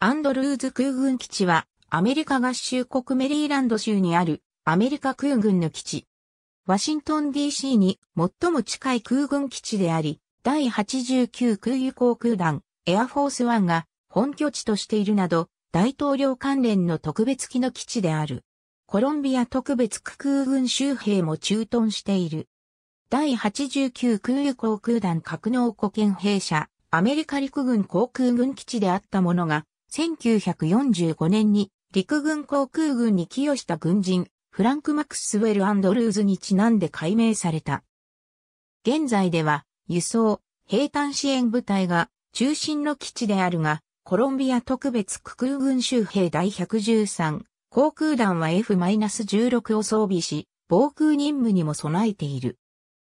アンドルーズ空軍基地は、アメリカ合衆国メリーランド州にあるアメリカ空軍の基地。ワシントン DC に最も近い空軍基地であり、第89空輸航空団エアフォースワンが本拠地としているなど、大統領関連の特別機の基地である。コロンビア特別区空軍州兵も駐屯している。第89空輸航空団格納庫険兵舎、アメリカ陸軍航空軍基地であったものが、1945年に陸軍航空軍に寄与した軍人、フランク・マクスウェル・アンドルーズにちなんで改名された。現在では、輸送、兵站支援部隊が中心の基地であるが、コロンビア特別区空軍州兵第113、航空団は F-16 を装備し、防空任務にも備えている。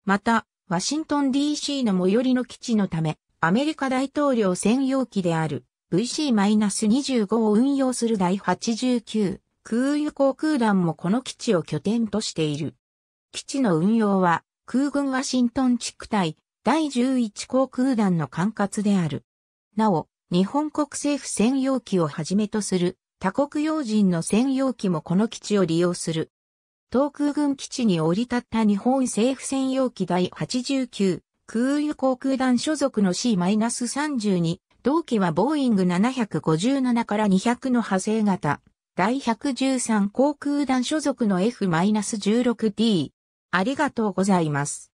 また、ワシントン DC の最寄りの基地のため、アメリカ大統領専用機である VC-25 を運用する第89空輸航空団もこの基地を拠点としている。基地の運用は空軍ワシントン地区隊第11航空団の管轄である。なお、日本国政府専用機をはじめとする他国要人の専用機もこの基地を利用する。東空軍基地に降り立った日本政府専用機第89空輸航空団所属の C-32 同機はボーイング757から200の派生型、第113航空団所属の F-16D。ありがとうございます。